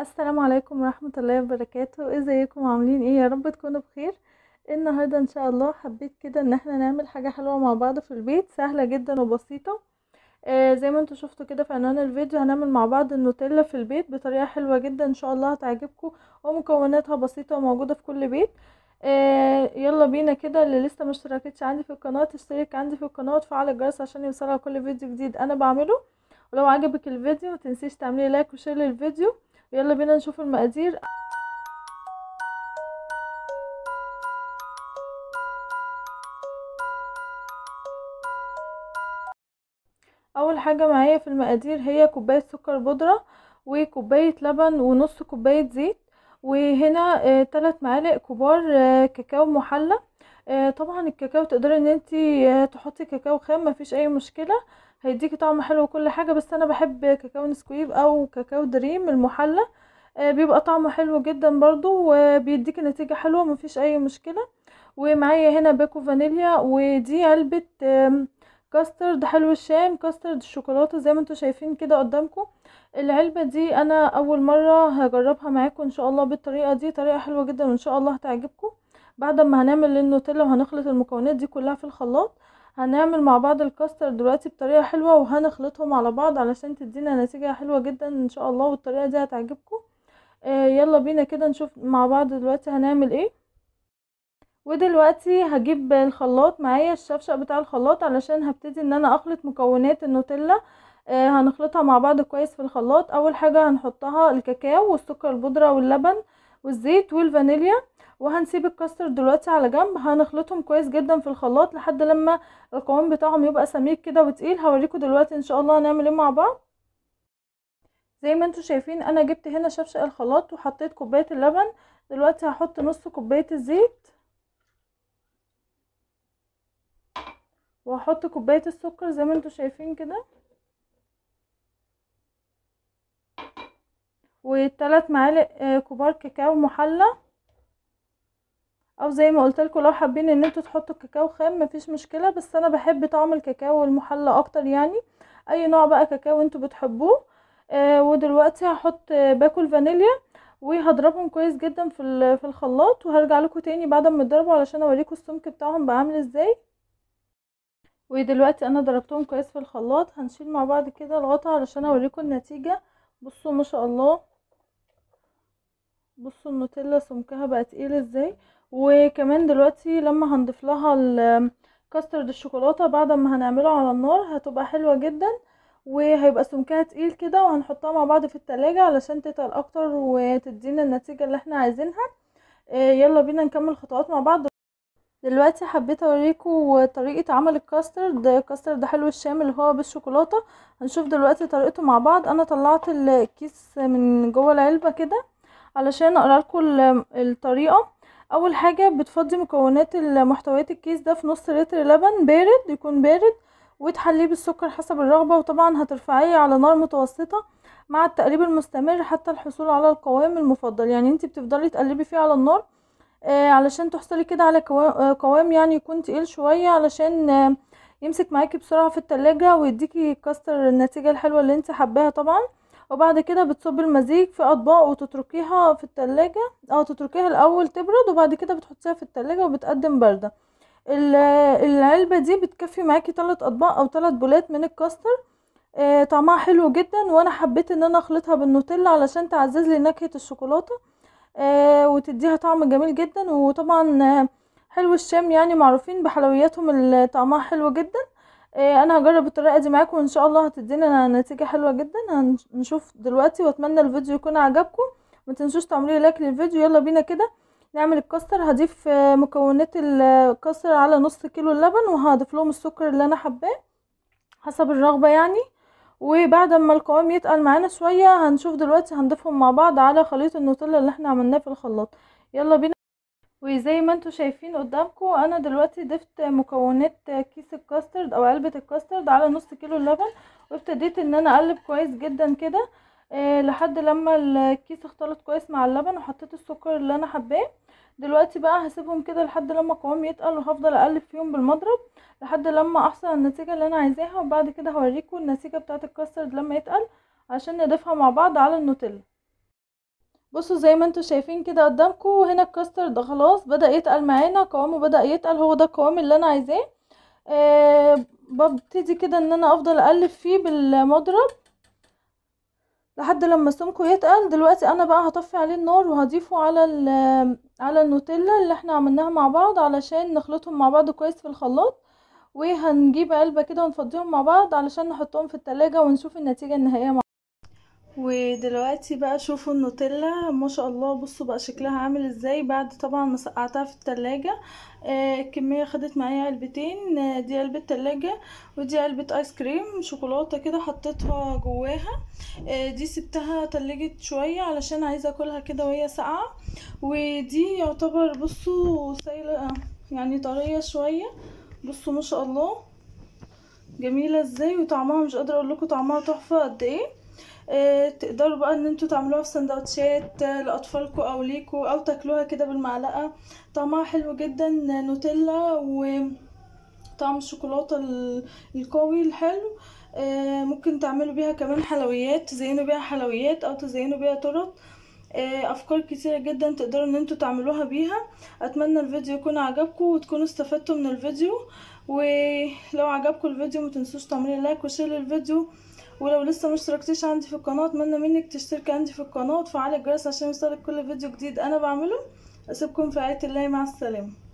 السلام عليكم ورحمة الله وبركاته ازيكم عاملين ايه يا رب تكونوا بخير النهاردة ان شاء الله حبيت كده ان احنا نعمل حاجة حلوة مع بعض في البيت سهلة جدا وبسيطة آه زي ما انتوا شفتوا كده في عنوان الفيديو هنعمل مع بعض النوتيلا في البيت بطريقة حلوة جدا ان شاء الله هتعجبكم ومكوناتها بسيطة وموجودة في كل بيت آه يلا بينا كده اللي لسه مشتركتش عندي في القناة تشترك عندي في القناة وتفعل الجرس عشان يوصلها كل فيديو جديد انا بعمله ولو عجبك الفيديو متنسيش تعملي لايك وشير للفيديو يلا بينا نشوف المقادير اول حاجه معايا في المقادير هي كوبايه سكر بودره وكوبايه لبن ونص كوبايه زيت وهنا ثلاث آه، معالق كبار آه، كاكاو محلى آه، طبعا الكاكاو تقدري ان انت آه، تحطي كاكاو خام مفيش اي مشكلة هيديكي طعم حلو وكل حاجة بس انا بحب كاكاو نسكويب او كاكاو دريم المحلى آه، بيبقى طعمه حلو جدا برضو وبيديكي نتيجة حلوة مفيش اي مشكلة ومعايا هنا باكو فانيليا ودي علبة كاسترد حلو الشام كاسترد الشوكولاته زي ما انتم شايفين كده قدامكم العلبه دي انا اول مره هجربها معاكم ان شاء الله بالطريقه دي طريقه حلوه جدا وان شاء الله هتعجبكم بعد ما هنعمل النوتيلا وهنخلط المكونات دي كلها في الخلاط هنعمل مع بعض الكاستر دلوقتي بطريقه حلوه وهنخلطهم على بعض علشان تدينا نتيجه حلوه جدا ان شاء الله والطريقه دي هتعجبكم آه يلا بينا كده نشوف مع بعض دلوقتي هنعمل ايه ودلوقتي هجيب الخلاط معايا الشفشق بتاع الخلاط علشان هبتدي ان انا اخلط مكونات النوتيلا آه هنخلطها مع بعض كويس في الخلاط اول حاجه هنحطها الكاكاو والسكر البودره واللبن والزيت والفانيليا وهنسيب الكاستر دلوقتي على جنب هنخلطهم كويس جدا في الخلاط لحد لما القوام بتاعهم يبقى سميك كده وتقيل هوريكم دلوقتي ان شاء الله هنعمل ايه مع بعض زي ما انتم شايفين انا جبت هنا شفشق الخلاط وحطيت كوبايه اللبن دلوقتي هحط نص كوبايه الزيت وهحط كوبايه السكر زي ما انتم شايفين كده وثلاث معالق آه، كبار كاكاو محلى او زي ما قلت لكم لو حابين ان انتوا تحطوا الكاكاو خام مفيش مشكله بس انا بحب طعم الكاكاو المحلى اكتر يعني اي نوع بقى كاكاو انتوا بتحبوه آه ودلوقتي هحط آه، باكل فانيليا وهضربهم كويس جدا في في الخلاط وهرجع لكم تاني بعد ما يتضربوا علشان اوريكم السمك بتاعهم بقى عامل ازاي ودلوقتي انا ضربتهم كويس في الخلاط هنشيل مع بعض كده الغطا علشان اوريكم النتيجه بصوا ما شاء الله بصوا النوتيلا سمكها بقى تقيل ازاي وكمان دلوقتي لما هنضيف لها الكاسترد الشوكولاته بعد ما هنعمله على النار هتبقى حلوه جدا وهيبقى سمكها تقيل كده وهنحطها مع بعض في التلاجة علشان تتقل اكتر وتدينا النتيجه اللي احنا عايزينها آه، يلا بينا نكمل خطوات مع بعض دلوقتي حبيت اوريكم طريقه عمل الكاسترد الكاسترد حلو الشام اللي هو بالشوكولاته هنشوف دلوقتي طريقته مع بعض انا طلعت الكيس من جوه العلبه كده علشان اقرا لكم الطريقه اول حاجه بتفضي مكونات المحتويات الكيس ده في نص لتر لبن بارد يكون بارد وتحليه بالسكر حسب الرغبه وطبعا هترفعيه على نار متوسطه مع التقليب المستمر حتى الحصول على القوام المفضل يعني انت بتفضلي تقلبي فيه على النار آه علشان تحصلي كده على آه، قوام يعني يكون تقيل شويه علشان آه يمسك معاكي بسرعه في التلاجة ويديكي كاستر النتيجه الحلوه اللي انت حباها طبعا وبعد كده بتصبي المزيج في اطباق وتتركيها في التلاجة او آه، تتركيها الاول تبرد وبعد كده بتحطيها في التلاجة وبتقدم بردة العلبة دي بتكفي معاكي تلات اطباق او تلات بولات من الكاستر آه، طعمها حلو جدا وانا حبيت ان انا اخلطها بالنوتيلا علشان تعزز لي نكهة الشوكولاتة آه، وتديها طعم جميل جدا وطبعا حلو الشام يعني معروفين بحلوياتهم اللي طعمها حلو جدا إيه، انا هجرب الطريقه دي معاكم وان شاء الله هتدينا نتيجه حلوه جدا هنشوف دلوقتي واتمنى الفيديو يكون عجبكم ما تنسوش تعملوا لايك للفيديو يلا بينا كده نعمل الكاستر هضيف آه، مكونات الكاستر على نص كيلو اللبن وهضيف لهم السكر اللي انا حباه حسب الرغبه يعني وبعد ما القوام يتقل معانا شويه هنشوف دلوقتي هنضيفهم مع بعض على خليط النوتيلا اللي احنا عملناه في الخلاط يلا بينا وزي ما انتوا شايفين قدامكم انا دلوقتي ضفت مكونات كيس الكاسترد او علبه الكاسترد على نص كيلو اللبن وابتديت ان انا اقلب كويس جدا كده آه لحد لما الكيس اختلط كويس مع اللبن وحطيت السكر اللي انا حباه دلوقتي بقى هسيبهم كده لحد لما قوام يتقل وهفضل اقلب فيهم بالمضرب لحد لما احصل النتيجه اللي انا عايزاها وبعد كده هوريكم النتيجه بتاعه الكاسترد لما يتقل عشان نضيفها مع بعض على النوتيلا بصوا زي ما انتوا شايفين كده قدامكم هنا الكاستر ده خلاص بدا يتقل معانا قوامه بدا يتقل هو ده القوام اللي انا عايزاه آه ببتدي كده ان انا افضل اقلب فيه بالمضرب لحد لما سمكه يتقل دلوقتي انا بقى هطفي عليه النار وهضيفه على على النوتيلا اللي احنا عملناها مع بعض علشان نخلطهم مع بعض كويس في الخلاط وهنجيب علبه كده ونفضيهم مع بعض علشان نحطهم في التلاجة ونشوف النتيجه النهائيه مع ودلوقتي بقى شوفوا النوتيلا ما شاء الله بصوا بقى شكلها عامل ازاي بعد طبعا ما سقعتها في التلاجة آه الكمية خدت معايا علبتين آه دي علبة تلاجة ودي علبة ايس كريم شوكولاتة كده حطيتها جواها آه دي سبتها تلجت شوية علشان عايزة اكلها كده وهي ساقعة ودي يعتبر بصوا سايلة آه، يعني طرية شوية بصوا ما شاء الله جميلة ازاي وطعمها مش قادرة اقول لكم طعمها تحفة قد ايه آه، تقدروا بقى ان انتوا تعملوها في سندوتشات آه، لاطفالكم او ليكوا او تاكلوها كده بالمعلقه طعمها حلو جدا نوتيلا وطعم الشوكولاته القوي الحلو آه، ممكن تعملوا بيها كمان حلويات تزينوا بيها حلويات او تزينوا بيها ترط افكار كتيره جدا تقدروا ان انتوا تعملوها بيها اتمنى الفيديو يكون عجبكم وتكونوا استفدتوا من الفيديو ولو عجبكم الفيديو ما تنسوش تعملوا لايك وشير للفيديو ولو لسه مشتركتيش عندي في القناه اتمنى منك تشتركي عندي في القناه وتفعلي الجرس عشان يوصلك كل فيديو جديد انا بعمله اسيبكم في رعايه الله مع السلامه